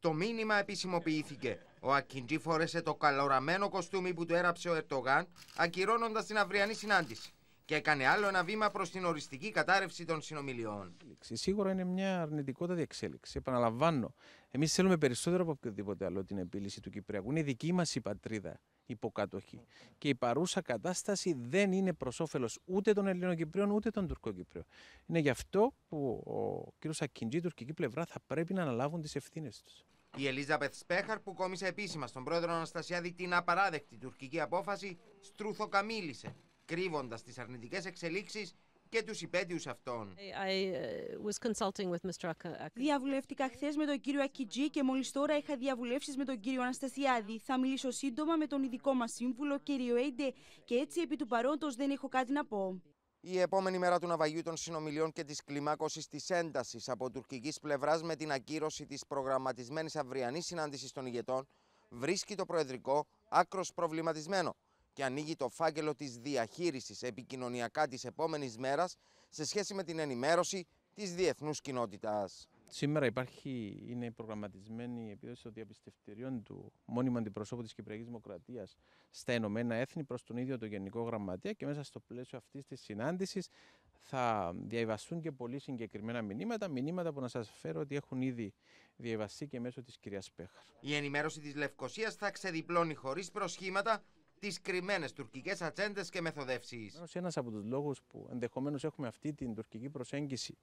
Το μήνυμα επισημοποιήθηκε. Ο Ακιντζή φόρεσε το καλοραμένο κοστούμι που του έραψε ο Ερτογάν, ακυρώνοντας την αυριανή συνάντηση και έκανε άλλο ένα βήμα προς την οριστική κατάρρευση των συνομιλιών. Σίγουρα είναι μια αρνητικότητα εξέλιξη. Επαναλαμβάνω, εμείς θέλουμε περισσότερο από οποιοδήποτε άλλο την επίλυση του Κυπριακού. Είναι δική μας η πατρίδα υποκατοχή. Και η παρούσα κατάσταση δεν είναι προς όφελος ούτε των Ελληνοκυπρίων ούτε των Τουρκοκυπρίων. Είναι γι' αυτό που ο κ. Ακιντζή, η τουρκική πλευρά, θα πρέπει να αναλάβουν τις ευθύνες τους. Η Ελίζα Σπέχαρ, που κόμισε επίσημα στον πρόεδρο Αναστασιάδη την απαράδεκτη τουρκική απόφαση μίλησε, κρύβοντας τις αρνητικές εξελίξεις και τους υπέτειους αυτών. Uh, Διαβουλεύτηκα χθες με τον κύριο Ακιτζή και μόλις τώρα είχα διαβουλεύσεις με τον κύριο Αναστασιάδη. Θα μιλήσω σύντομα με τον ειδικό μας σύμβουλο κύριο Έιντε και έτσι επί του παρόντος, δεν έχω κάτι να πω. Η επόμενη μέρα του ναυαγίου των συνομιλιών και της κλιμάκωσης της έντασης από τουρκικής πλευράς με την ακύρωση της προγραμματισμένης αυριανής συνάντησης των ηγετών βρίσκει το Προεδρικό άκρος προβληματισμένο και ανοίγει το φάκελο της διαχείρισης επικοινωνιακά της επόμενης μέρας σε σχέση με την ενημέρωση της διεθνούς κοινότητας. Σήμερα υπάρχει, είναι προγραμματισμένη η επίδοση των διαπιστευτηρίων του μόνιμα αντιπροσώπου της Κυπριακής Δημοκρατίας στα Ηνωμένα Έθνη προς τον ίδιο τον Γενικό Γραμματέα και μέσα στο πλαίσιο αυτής της συνάντησης θα διαβαστούν και πολύ συγκεκριμένα μηνύματα. Μηνύματα που να σας φέρω ότι έχουν ήδη διαβαστεί και μέσω της κυρίας Πέχαρ. Η ενημέρωση της Λευκοσίας θα ξεδιπλώνει χωρίς προσχήματα τις κρυμμένες τουρκικές ατζέντες και μεθοδεύσεις. Ένας από τους λόγους που ενδεχομένως έχουμε αυτή την τουρκική προσέγγιση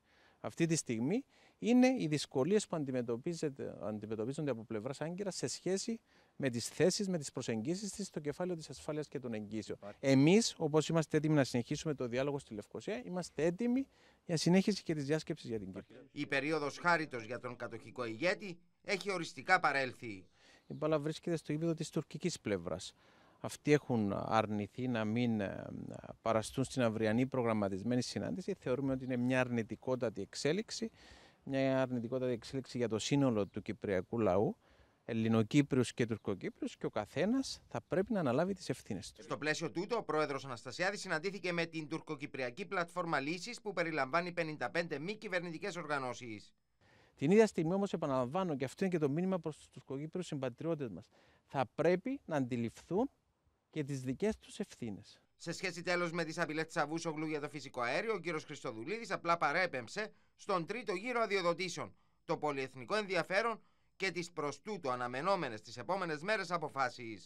αυτής της στιγμή είναι οι δυσκολίες που αντιμετωπίζονται από πλευράς Άγκυρα σε σχέση με τις θέσεις, με τις προσεγγίσεις της στο κεφάλαιο της ασφάλειας και των εγγύσεων. Εμείς, όπως είμαστε έτοιμοι να συνεχίσουμε το διάλογο στη Λευκοσία, είμαστε έτοιμοι για συνέχιση και της διάσκεψης για την Κύπρο. Η περίοδος χάριτος για τον κατοχικό ηγέτη έχει οριστικά παρέλθει. Η μπάλα βρίσκεται στο επίπεδο της τουρκικής πλευράς αυτοί έχουν αρνηθεί να μην ε, παραστούν στην αυριανή προγραμματισμένη συνάντηση. Θεωρούμε ότι είναι μια αρνητικότατη εξέλιξη, μια αρνητικότατη εξέλιξη για το σύνολο του κυπριακού λαού. Ελληνοκύπριους και Τουρκοκύπριους και ο καθένας θα πρέπει να αναλάβει τις ευθύνες του. Στο πλαίσιο τούτο, ο πρόεδρος Αναστασιάδης συναντήθηκε με την τουρκοκυπριακή πλατφόρμα λύσης που περιλαμβάνει 55 μη κυβερνητικές οργανώσεις. Την ίδια στιγμή όμως επαναλαμβάνω και αυτό είναι και το μήνυμα προς τους τουρκοκύπριους συμπατριώτες μας. Θα πρέπει να αντιληφθούν και τις δικές τους ευθύνες. Σε σχέση τέλος με τις απειλές της Αβούσογλου για το φυσικό αέριο, ο κ. Χριστοδουλίδης απλά παρέπεμψε στον τρίτο γύρο αδειοδοτήσεων, το πολυεθνικό ενδιαφέρον και τις προς τούτο αναμενόμενες τις επόμενες μέρες αποφάσεις.